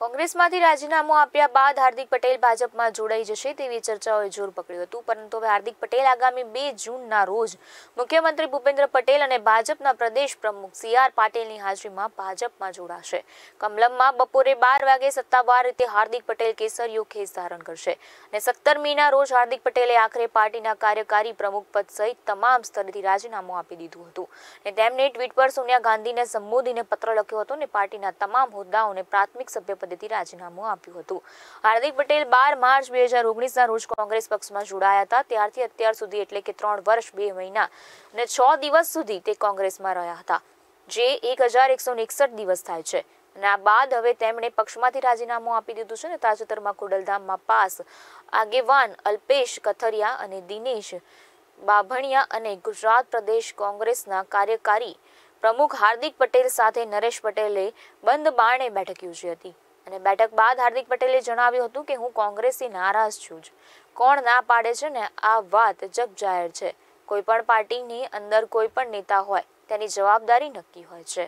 કોંગ્રેસમાંથી રાજીનામું આપ્યા બાદ હાર્દિક પટેલ ભાજપમાં જોડાઈ જશે તેવી ચર્ચાઓએ જોર પકડ્યું હતું પરંતુ હવે હાર્દિક પટેલ આગામી બે જૂનના રોજ મુખ્યમંત્રી ભૂપેન્દ્ર પટેલ અને ભાજપના પ્રદેશ પ્રમુખ સી આર પાટીલની હાજરીમાં ભાજપમાં જોડાશે કમલમમાં બપોરે બાર વાગે સત્તાવાર રીતે હાર્દિક પટેલ કેસરીયો ખેસ ધારણ કરશે અને સત્તરમીના રોજ હાર્દિક પટેલે આખરે પાર્ટીના કાર્યકારી પ્રમુખ પદ સહિત તમામ સ્તરેથી રાજીનામું આપી દીધું હતું અને તેમણે ટ્વીટ પર સોનિયા ગાંધીને સંબોધીને પત્ર લખ્યો હતો અને પાર્ટીના તમામ હોદ્દાઓને પ્રાથમિક સભ્યપદ પદેથી રાજીનામું આપ્યું હતું હાર્દિક પટેલ બાર માર્ચ બે હજાર ઓગણીસના રોજ કોંગ્રેસ પક્ષમાં જોડાયા હતા ત્યારથી અત્યાર સુધી એટલે કે ત્રણ વર્ષ બે મહિના અને છ દિવસ સુધી તે કોંગ્રેસમાં રહ્યા હતા જે એક હજાર એકસો એકસઠ દિવસ થાય છે અને આ બાદ હવે તેમણે પક્ષમાંથી રાજીનામું આપી દીધું છે ને તાજેતરમાં કુડલધામમાં પાસ આગેવાન અલ્પેશ કથરિયા અને દિનેશ બાભણિયા અને ગુજરાત પ્રદેશ કોંગ્રેસના કાર્યકારી પ્રમુખ હાર્દિક પટેલ સાથે નરેશ પટેલે બંધ બારણે બેઠક યોજી હતી અને બેઠક બાદ હાર્દિક પટેલે જણાવ્યું હતું કે હું કોંગ્રેસથી નારાજ છું જ કોણ ના પાડે છે ને આ વાત જગ જાહેર છે કોઈ પણ પાર્ટીની અંદર કોઈ પણ નેતા હોય તેની જવાબદારી નક્કી હોય છે